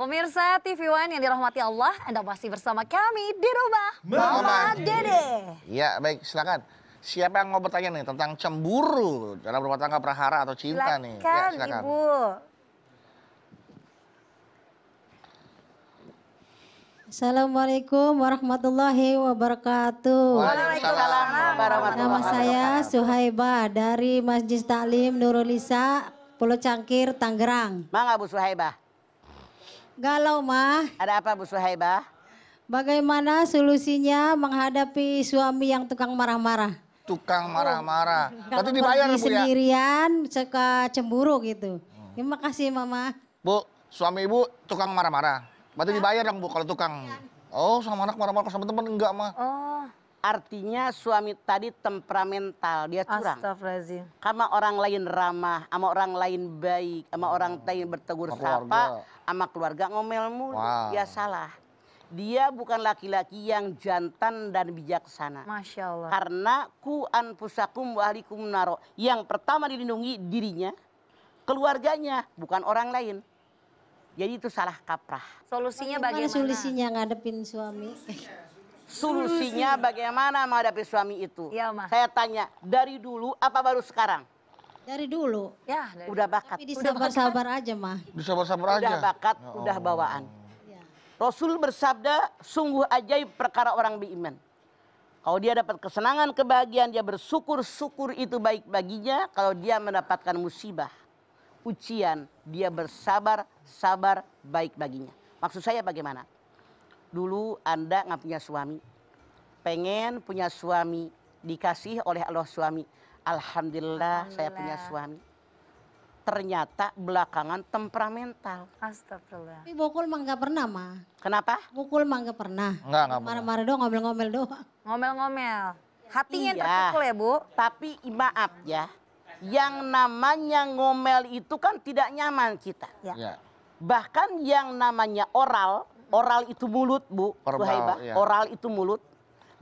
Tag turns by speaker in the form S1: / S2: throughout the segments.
S1: Pemirsa TV One yang dirahmati Allah, Anda masih bersama kami di rumah Mama, Mama Dede.
S2: Iya, baik silakan. Siapa yang mau bertanya nih tentang cemburu dalam rumah tangga prahara atau cinta silakan, nih? Ya, silakan, Ibu.
S1: Assalamualaikum warahmatullahi wabarakatuh. Waalaikumsalam warahmatullahi wabarakatuh. Nama saya Suhaiba dari Masjid Taklim Nurulisa, Pulau Cangkir, Tangerang. Mangga Bu Suhaiba. Galau mah. Ada apa Bu Suhaibah? Bagaimana solusinya menghadapi suami yang tukang marah-marah?
S2: Tukang oh. marah-marah. Oh. Tapi dibayar Bu sendirian,
S1: ya? sendirian suka cemburu gitu. Hmm.
S2: Terima kasih Mama. Bu, suami Ibu tukang marah-marah. Berarti ya. dibayar dong Bu kalau tukang. Ya. Oh, sama anak marah-marah sama teman enggak mah.
S3: Oh. Artinya suami tadi temperamental, dia curang. Astagfirullahaladzim. Sama orang lain ramah, sama orang lain baik, sama hmm. orang lain bertegur sapa, sama keluarga ngomel mulu, wow. dia salah. Dia bukan laki-laki yang jantan dan bijaksana. Masya Allah. Karena ku anfusakum wa ahlikum naro. Yang pertama dilindungi dirinya, keluarganya, bukan orang lain. Jadi itu salah kaprah.
S1: Solusinya bagaimana? Solusinya ngadepin suami solusinya
S3: bagaimana menghadapi suami itu. Ya, Ma. Saya tanya, dari dulu apa baru sekarang? Dari dulu. Ya, dari udah bakat. Tapi disabar-sabar aja, mah.
S2: Disabar-sabar aja. Ya udah bakat, oh. udah
S3: bawaan. Ya. Rasul bersabda, sungguh ajaib perkara orang beriman. Kalau dia dapat kesenangan, kebahagiaan, dia bersyukur-syukur itu baik baginya. Kalau dia mendapatkan musibah, ujian, dia bersabar, sabar, baik baginya. Maksud saya bagaimana? dulu Anda nggak punya suami. Pengen punya suami, dikasih oleh Allah suami. Alhamdulillah, Alhamdulillah. saya punya suami. Ternyata belakangan temperamental.
S1: Astagfirullah. Tapi bokul mah nggak pernah mah.
S3: Kenapa? Bokul mah nggak pernah. Nggak nggak pernah. Marah-marah doang, ngomel-ngomel doang. Ngomel-ngomel. Hatinya iya, terpukul ya bu. Tapi maaf ya, yang namanya ngomel itu kan tidak nyaman kita. Ya. ya. Bahkan yang namanya oral oral itu mulut bu Verbal, Suhaibah. Ya. oral itu mulut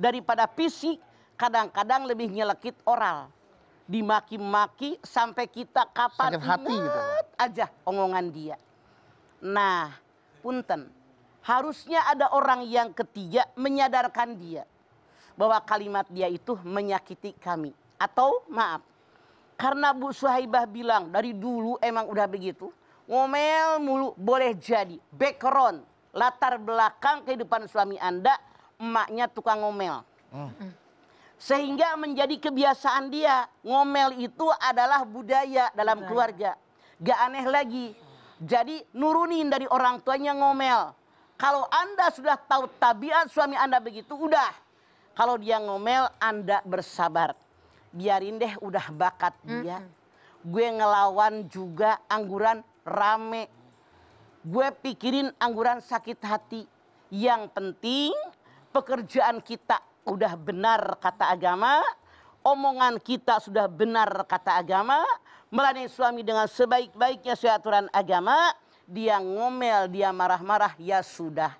S3: daripada fisik kadang-kadang lebih nyelekit oral dimaki-maki sampai kita kapan Sakit hati gitu. aja omongan dia nah punten harusnya ada orang yang ketiga menyadarkan dia bahwa kalimat dia itu menyakiti kami atau maaf karena Bu Suhaibah bilang dari dulu emang udah begitu ngomel mulu boleh jadi background latar belakang kehidupan suami Anda emaknya tukang ngomel. Hmm. hmm. Sehingga menjadi kebiasaan dia. Ngomel itu adalah budaya dalam keluarga. Gak aneh lagi. Jadi nurunin dari orang tuanya ngomel. Kalau Anda sudah tahu tabiat suami Anda begitu, udah. Kalau dia ngomel, Anda bersabar. Biarin deh udah bakat dia. -hmm. Gue ngelawan juga angguran rame gue pikirin angguran sakit hati. Yang penting pekerjaan kita udah benar kata agama, omongan kita sudah benar kata agama, meladeni suami dengan sebaik-baiknya sesuai aturan agama, dia ngomel, dia marah-marah, ya sudah.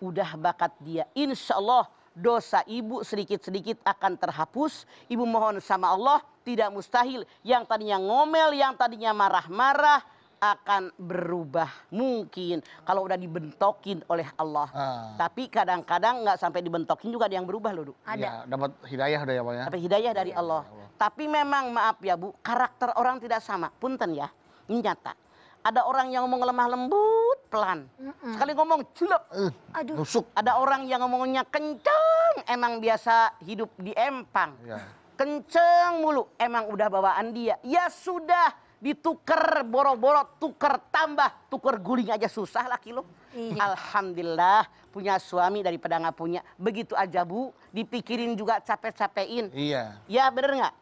S3: Udah bakat dia. Insya Allah dosa ibu sedikit-sedikit akan terhapus. Ibu mohon sama Allah tidak mustahil. Yang tadinya ngomel, yang tadinya marah-marah, akan berubah mungkin kalau udah dibentokin oleh Allah. Ah. Tapi kadang-kadang nggak sampai dibentokin juga ada yang berubah loh, Du. Iya, ada. Ya, ya,
S2: dapat hidayah dari iya, Allah ya.
S3: Dapat hidayah dari Allah. Ya, Allah. Tapi memang maaf ya, Bu, karakter orang tidak sama. Punten ya. nyata. Ada orang yang ngomong lemah lembut, pelan. Mm -mm. Sekali ngomong jelek. Uh, Aduh. Nusuk. Ada orang yang ngomongnya kenceng, emang biasa hidup di empang. Ya. Kenceng mulu, emang udah bawaan dia. Ya sudah dituker boro-boro tuker tambah tuker guling aja susah lah kilo iya. alhamdulillah punya suami daripada nggak punya begitu aja bu dipikirin juga capek-capekin iya ya bener nggak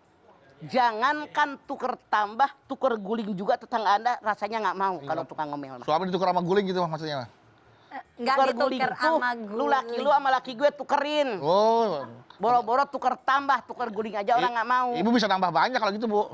S3: Jangankan tuker tambah, tuker guling juga tetangga Anda rasanya nggak mau iya. kalau tukang ngomel. Suami ditukar sama guling gitu maksudnya?
S1: Enggak ditukar sama gue. Lu
S3: laki lu sama laki gue tukerin. Oh. Boro-boro tuker tambah, tuker guling aja orang nggak mau. Ibu bisa
S2: tambah banyak kalau gitu,
S3: Bu.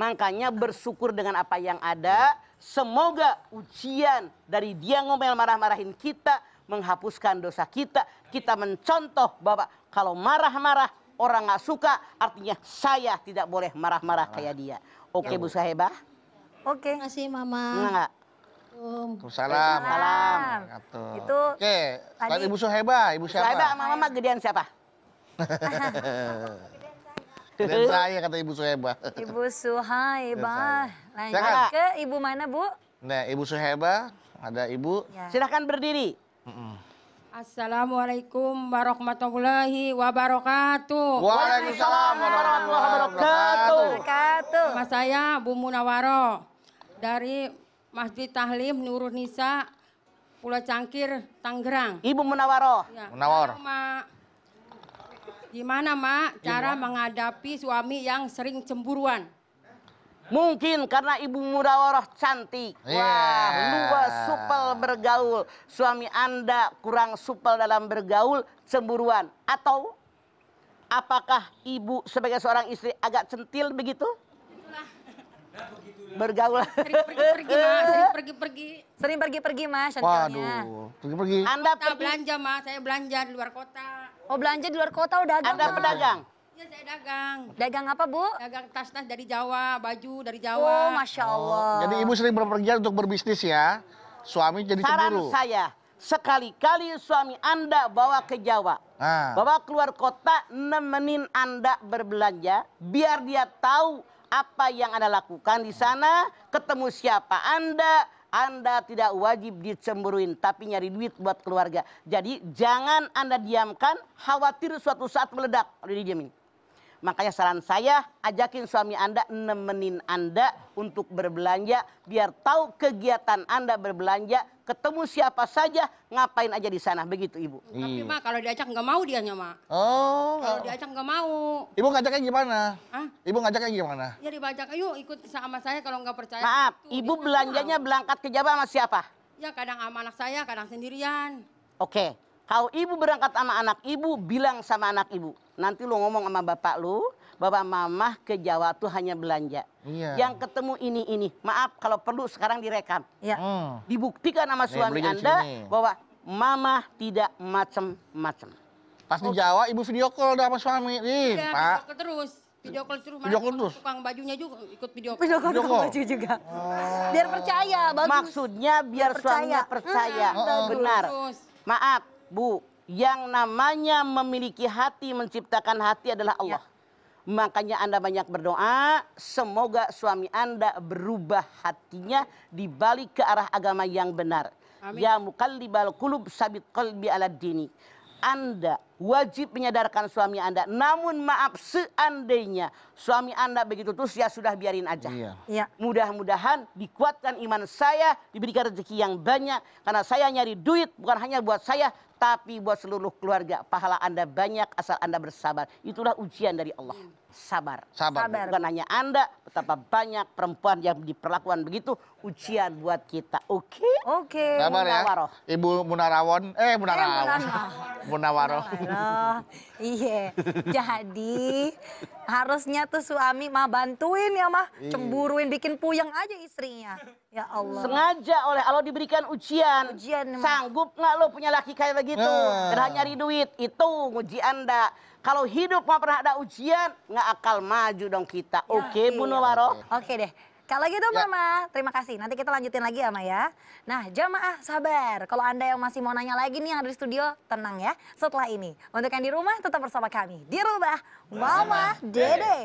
S3: Makanya bersyukur dengan apa yang ada. Semoga ujian dari dia ngomel marah-marahin kita menghapuskan dosa kita. Kita mencontoh Bapak, kalau marah-marah orang nggak suka, artinya saya tidak boleh marah-marah kayak dia. Iya, Oke, Bu Sahebah? Oke. Terima kasih, Mama. Enggak. Assalamualaikum. Waalaikumsalam. Waalaikumsalam. Itu Oke, Okay. tadi Ibu Suheba,
S2: Ibu siapa? Suheba Mama
S3: Mama gedean siapa?
S2: gedean saya Gedean saya kata Ibu Suheba. Ibu Suheba.
S3: Lanjut Silakan. ke
S2: Ibu mana, Bu? Nah, Ibu Suheba, ada Ibu. Ya. Silahkan berdiri. Mm -mm.
S1: Assalamualaikum warahmatullahi wabarakatuh. Waalaikumsalam warahmatullahi wabarakatuh. Nama saya Bu Munawaro dari Masjid Tahlim Nurul Nisa Pulau Cangkir Tangerang. Ibu Munawaroh. Ya. Munawar. Halo, Mak. Gimana Mak cara Gimana?
S3: menghadapi suami yang sering cemburuan? Mungkin karena Ibu Munawaroh cantik. Yeah. Wah, luas supel bergaul. Suami Anda kurang supel dalam bergaul, cemburuan. Atau apakah Ibu sebagai seorang istri agak centil begitu? bergaul. Pergi-pergi mas, sering
S1: pergi-pergi. Sering pergi-pergi mas, contohnya.
S3: Waduh,
S2: pergi-pergi. Anda pergi.
S1: belanja mas, saya belanja di luar kota. Oh belanja di luar kota udah oh, dagang. Anda pedagang? Iya saya dagang. Dagang apa bu? Dagang tas-tas dari Jawa, baju dari oh, Jawa. Oh masya Allah. Oh,
S2: jadi ibu sering berpergian untuk berbisnis ya. Suami jadi Saran cemburu. Saran saya,
S3: sekali-kali suami Anda bawa ke Jawa. Ah. Bawa keluar kota, nemenin Anda berbelanja. Biar dia tahu apa yang Anda lakukan di sana, ketemu siapa Anda, anda tidak wajib dicemburuin, tapi nyari duit buat keluarga. Jadi jangan Anda diamkan, khawatir suatu saat meledak. Udah dijamin. Makanya saran saya, ajakin suami Anda nemenin Anda untuk berbelanja, biar tahu kegiatan Anda berbelanja, ketemu siapa saja, ngapain aja di sana, begitu Ibu.
S2: Hmm. Tapi
S1: Mak, kalau diajak
S3: nggak mau dia nyoma.
S2: Oh.
S3: Kalau diajak
S1: nggak mau.
S2: Ibu ngajaknya gimana? Hah? Ibu ngajaknya gimana?
S1: Ya dibajak, ayo ikut sama saya kalau nggak percaya. Maaf,
S2: itu, Ibu belanjanya
S3: berangkat ke Jawa sama siapa?
S1: Ya kadang sama anak saya, kadang sendirian.
S3: Oke. Okay. Kalau ibu berangkat sama anak ibu, bilang sama anak ibu. Nanti lu ngomong sama bapak lu, bapak mamah ke Jawa tuh hanya belanja. Iya. Yang ketemu ini ini, maaf kalau perlu sekarang direkam. Iya. Hmm. Dibuktikan sama suami Nih, anda sini. bahwa mama tidak macem-macem. Pas oh. di Jawa ibu video call udah sama suami. ini ya, Pak.
S1: Video terus. Video call terus. Video call terus. Tukang bajunya juga ikut video call. Video call, video call. baju
S3: juga. Oh. Biar percaya, bagus. Maksudnya biar, biar percaya. percaya. Hmm, benar. Terus. Maaf, Bu, yang namanya memiliki hati, menciptakan hati adalah ya. Allah. Ya. Makanya Anda banyak berdoa, semoga suami Anda berubah hatinya dibalik ke arah agama yang benar. Amin. Ya mukallibal kulub sabit qalbi ala dini. Anda wajib menyadarkan suami Anda. Namun maaf seandainya suami Anda begitu terus ya sudah biarin aja. Iya. Ya. Mudah-mudahan dikuatkan iman saya, diberikan rezeki yang banyak karena saya nyari duit bukan hanya buat saya tapi buat seluruh keluarga pahala Anda banyak asal Anda bersabar. Itulah ujian dari Allah. Sabar. Sabar. sabar. Bukan hanya Anda, betapa banyak perempuan yang diperlakukan begitu, ujian buat kita. Oke? Okay? Oke. Okay. Sabar ya. Munawaro. Ibu Munarawan eh
S2: Munarawan eh, Munawaroh. Iya. Jadi
S3: harusnya tuh suami mah bantuin ya mah, iya. cemburuin bikin puyeng
S1: aja istrinya.
S3: Ya Allah. Sengaja oleh Allah diberikan ujian. Ujian. Sanggup nggak lo punya laki kayak begitu? Nah. Dan nyari duit. Itu nguji anda. Kalau hidup nggak pernah ada ujian, nggak akal maju dong kita. Ya, Oke, okay, iya. Bu Nuwaro. Oke deh. Kalau gitu ya. Mama,
S1: terima kasih. Nanti kita lanjutin lagi ya, Mama ya. Nah, jamaah sabar. Kalau Anda yang masih mau nanya lagi nih yang
S2: ada di studio, tenang ya. Setelah ini, untuk yang di rumah tetap bersama kami. Di rumah, Mama Dede.